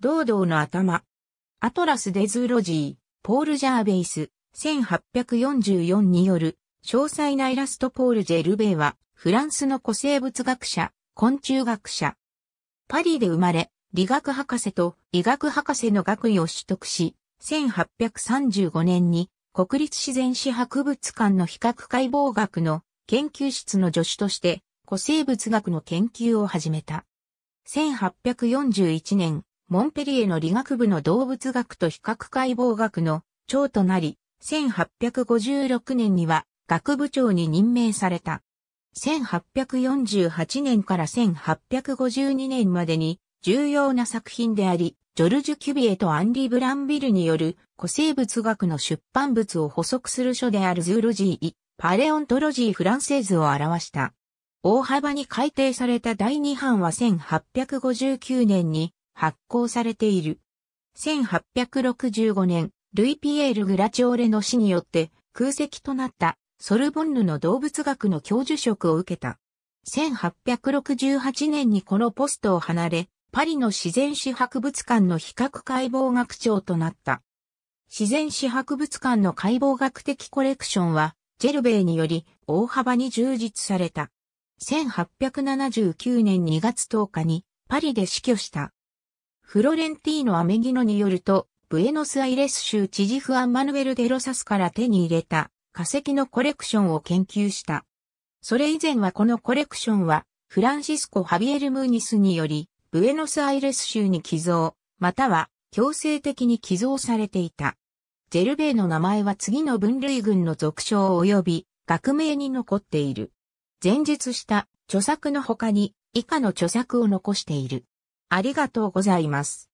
堂々の頭。アトラス・デズ・ロジー、ポール・ジャーベイス、1844による、詳細なイラストポール・ジェルベイは、フランスの古生物学者、昆虫学者。パリで生まれ、理学博士と医学博士の学位を取得し、1835年に国立自然史博物館の比較解剖学の研究室の助手として古生物学の研究を始めた。1841年、モンペリエの理学部の動物学と比較解剖学の長となり、1856年には学部長に任命された。1848年から1852年までに重要な作品であり、ジョルジュ・キュビエとアンリ・ブランビルによる古生物学の出版物を補足する書であるズーロジー・パレオントロジー・フランセーズを表した。大幅に改訂された第2版は1859年に発行されている。1865年、ルイ・ピエール・グラチョーレの死によって空席となったソルボンヌの動物学の教授職を受けた。1868年にこのポストを離れ、パリの自然史博物館の比較解剖学長となった。自然史博物館の解剖学的コレクションは、ジェルベーにより大幅に充実された。1879年2月10日にパリで死去したフロレンティーノ・アメギノによると、ブエノスアイレス州知事フアン・マヌエル・デロサスから手に入れた化石のコレクションを研究した。それ以前はこのコレクションは、フランシスコ・ハビエル・ムーニスにより、ブエノスアイレス州に寄贈、または強制的に寄贈されていた。ジェルベイの名前は次の分類群の俗称及び学名に残っている。前述した著作の他に以下の著作を残している。ありがとうございます。